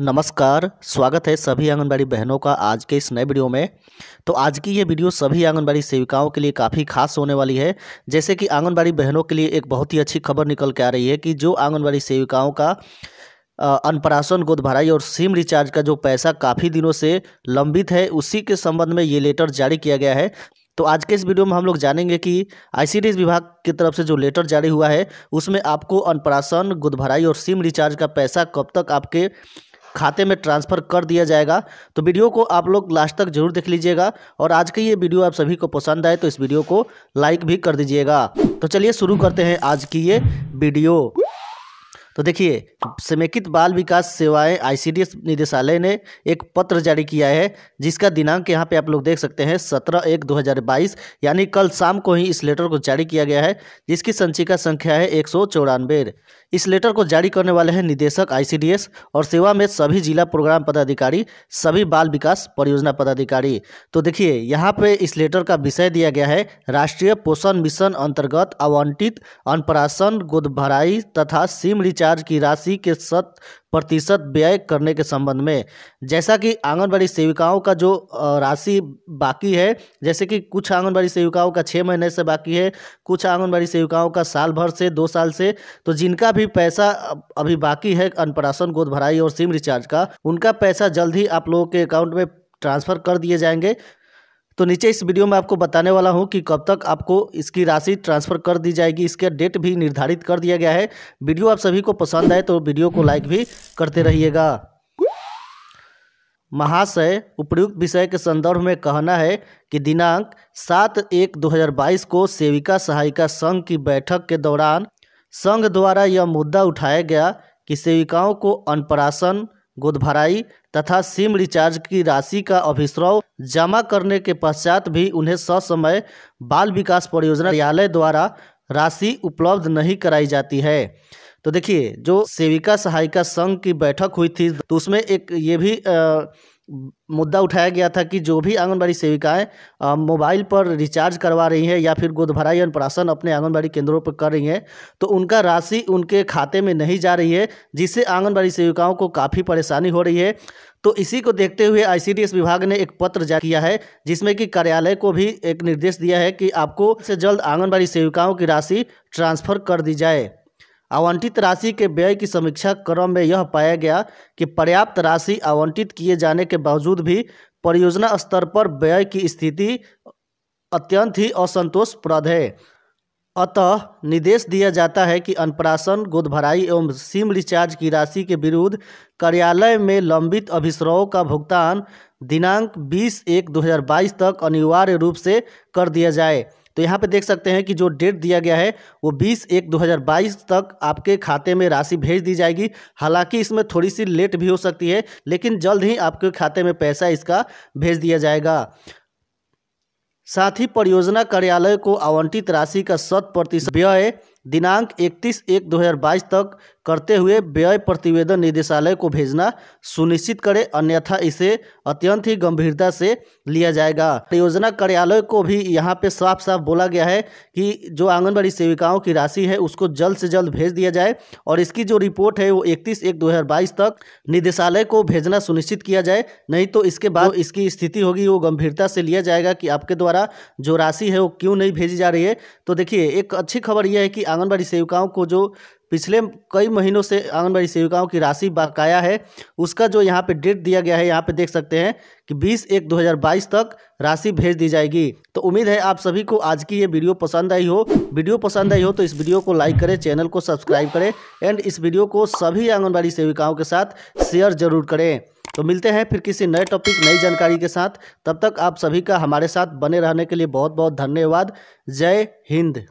नमस्कार स्वागत है सभी आंगनबाड़ी बहनों का आज के इस नए वीडियो में तो आज की ये वीडियो सभी आंगनबाड़ी सेविकाओं के लिए काफ़ी खास होने वाली है जैसे कि आंगनबाड़ी बहनों के लिए एक बहुत ही अच्छी खबर निकल के आ रही है कि जो आंगनबाड़ी सेविकाओं का अनपराशन गोद भराई और सिम रिचार्ज का जो पैसा काफ़ी दिनों से लंबित है उसी के संबंध में ये लेटर जारी किया गया है तो आज के इस वीडियो में हम लोग जानेंगे कि आईसीडीएस विभाग की तरफ से जो लेटर जारी हुआ है उसमें आपको अनपराशन गुदभराई और सिम रिचार्ज का पैसा कब तक आपके खाते में ट्रांसफ़र कर दिया जाएगा तो वीडियो को आप लोग लास्ट तक जरूर देख लीजिएगा और आज की ये वीडियो आप सभी को पसंद आए तो इस वीडियो को लाइक भी कर दीजिएगा तो चलिए शुरू करते हैं आज की ये वीडियो तो देखिए समेकित बाल विकास सेवाएं आईसीडीएस निदेशालय ने एक पत्र जारी किया है जिसका दिनांक यहाँ पे आप लोग देख सकते हैं सत्रह एक दो हजार बाईस यानी कल शाम को ही इस लेटर को जारी किया गया है जिसकी संचिका संख्या है एक सौ इस लेटर को जारी करने वाले हैं निदेशक आईसीडीएस और सेवा में सभी जिला प्रोग्राम पदाधिकारी सभी बाल विकास परियोजना पदाधिकारी तो देखिए यहाँ पे इस लेटर का विषय दिया गया है राष्ट्रीय पोषण मिशन अंतर्गत आवंटित अनप्राशन गोदभराई तथा सिम रिचार्ज चार्ज की राशि के शत प्रतिशत व्यय करने के संबंध में जैसा कि आंगनबाड़ी सेविकाओं का जो राशि बाकी है जैसे कि कुछ आंगनबाड़ी सेविकाओं का छः महीने से बाकी है कुछ आंगनबाड़ी सेविकाओं का साल भर से दो साल से तो जिनका भी पैसा अभी बाकी है अनप्राशन गोद भराई और सिम रिचार्ज का उनका पैसा जल्द ही आप लोगों के अकाउंट में ट्रांसफ़र कर दिए जाएंगे तो नीचे इस वीडियो में आपको बताने वाला हूँ कि कब तक आपको इसकी राशि ट्रांसफ़र कर दी जाएगी इसका डेट भी निर्धारित कर दिया गया है वीडियो आप सभी को पसंद आए तो वीडियो को लाइक भी करते रहिएगा महाशय उपयुक्त विषय के संदर्भ में कहना है कि दिनांक सात एक 2022 को सेविका सहायिका संघ की बैठक के दौरान संघ द्वारा यह मुद्दा उठाया गया कि सेविकाओं को अनपराशन भराई तथा सिम रिचार्ज की राशि का अभिश्रव जमा करने के पश्चात भी उन्हें ससमय बाल विकास परियोजना न्यायालय द्वारा राशि उपलब्ध नहीं कराई जाती है तो देखिए जो सेविका सहायिका संघ की बैठक हुई थी तो उसमें एक ये भी आ, मुद्दा उठाया गया था कि जो भी आंगनबाड़ी सेविकाएं मोबाइल पर रिचार्ज करवा रही हैं या फिर गोद भराई अपने आंगनबाड़ी केंद्रों पर कर रही हैं तो उनका राशि उनके खाते में नहीं जा रही है जिससे आंगनबाड़ी सेविकाओं को काफ़ी परेशानी हो रही है तो इसी को देखते हुए आईसीडीएस विभाग ने एक पत्र जारी किया है जिसमें कि कार्यालय को भी एक निर्देश दिया है कि आपको से जल्द आंगनबाड़ी सेविकाओं की राशि ट्रांसफर कर दी जाए आवंटित राशि के व्यय की समीक्षा क्रम में यह पाया गया कि पर्याप्त राशि आवंटित किए जाने के बावजूद भी परियोजना स्तर पर व्यय की स्थिति अत्यंत ही असंतोषप्रद है अतः निर्देश दिया जाता है कि अनप्राशन गोदभराई एवं सिम रिचार्ज की राशि के विरुद्ध कार्यालय में लंबित अभिश्रवों का भुगतान दिनांक 20 एक 2022 तक अनिवार्य रूप से कर दिया जाए तो यहाँ पे देख सकते हैं कि जो डेट दिया गया है वो 20 एक 2022 तक आपके खाते में राशि भेज दी जाएगी हालांकि इसमें थोड़ी सी लेट भी हो सकती है लेकिन जल्द ही आपके खाते में पैसा इसका भेज दिया जाएगा साथ ही परियोजना कार्यालय को आवंटित राशि का शत प्रतिशत व्यय दिनांक 31 एक 2022 तक करते हुए व्यय प्रतिवेदन निदेशालय को भेजना सुनिश्चित करें अन्यथा इसे अत्यंत ही गंभीरता से लिया जाएगा परियोजना कार्यालय को भी यहाँ पे साफ साफ बोला गया है कि जो आंगनबाड़ी सेविकाओं की राशि है उसको जल्द से जल्द भेज दिया जाए और इसकी जो रिपोर्ट है वो 31 एक 2022 तक निदेशालय को भेजना सुनिश्चित किया जाए नहीं तो इसके बाद तो इसकी स्थिति होगी वो गंभीरता से लिया जाएगा कि आपके द्वारा जो राशि है वो क्यों नहीं भेजी जा रही है तो देखिए एक अच्छी खबर यह है कि आंगनबाड़ी सेविकाओं को जो पिछले कई महीनों से आंगनबाड़ी सेविकाओं की राशि बकाया है उसका जो यहाँ पे डेट दिया गया है यहाँ पे देख सकते हैं कि 20 एक 2022 तक राशि भेज दी जाएगी तो उम्मीद है आप सभी को आज की ये वीडियो पसंद आई हो वीडियो पसंद आई हो तो इस वीडियो को लाइक करें चैनल को सब्सक्राइब करें एंड इस वीडियो को सभी आंगनबाड़ी सेविकाओं के साथ शेयर जरूर करें तो मिलते हैं फिर किसी नए टॉपिक नई जानकारी के साथ तब तक आप सभी का हमारे साथ बने रहने के लिए बहुत बहुत धन्यवाद जय हिंद